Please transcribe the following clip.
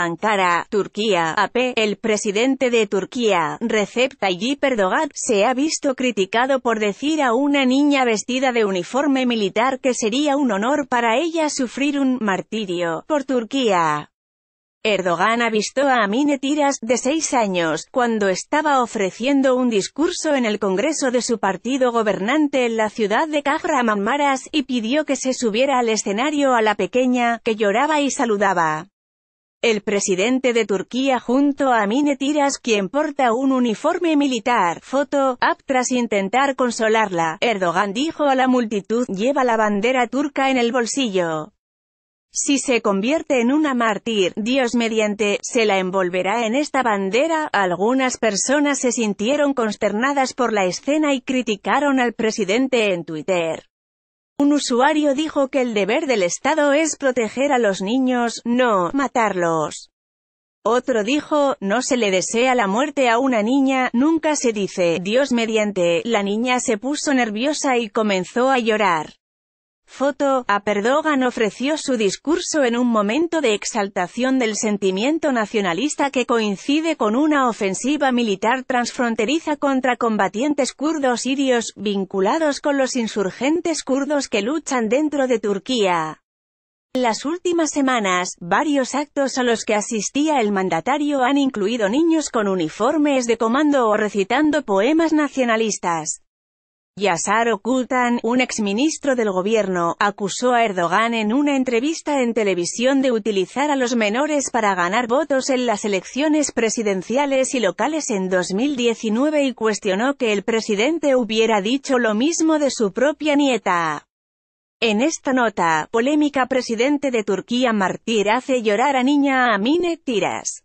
Ankara, Turquía, AP, el presidente de Turquía, Recep Tayyip Erdogan, se ha visto criticado por decir a una niña vestida de uniforme militar que sería un honor para ella sufrir un martirio por Turquía. Erdogan avistó a Amine Tiras, de seis años, cuando estaba ofreciendo un discurso en el Congreso de su partido gobernante en la ciudad de Kahramanmaras, y pidió que se subiera al escenario a la pequeña, que lloraba y saludaba. El presidente de Turquía junto a Mine Tiras quien porta un uniforme militar, foto, app tras intentar consolarla, Erdogan dijo a la multitud, lleva la bandera turca en el bolsillo. Si se convierte en una mártir, Dios mediante, se la envolverá en esta bandera. Algunas personas se sintieron consternadas por la escena y criticaron al presidente en Twitter. Un usuario dijo que el deber del Estado es proteger a los niños, no matarlos. Otro dijo, no se le desea la muerte a una niña, nunca se dice, Dios mediante, la niña se puso nerviosa y comenzó a llorar. Foto, a Perdogan ofreció su discurso en un momento de exaltación del sentimiento nacionalista que coincide con una ofensiva militar transfronteriza contra combatientes kurdos sirios, vinculados con los insurgentes kurdos que luchan dentro de Turquía. las últimas semanas, varios actos a los que asistía el mandatario han incluido niños con uniformes de comando o recitando poemas nacionalistas. Yasar Okutan, un exministro del gobierno, acusó a Erdogan en una entrevista en televisión de utilizar a los menores para ganar votos en las elecciones presidenciales y locales en 2019 y cuestionó que el presidente hubiera dicho lo mismo de su propia nieta. En esta nota, polémica presidente de Turquía Martir hace llorar a niña Amine Tiras.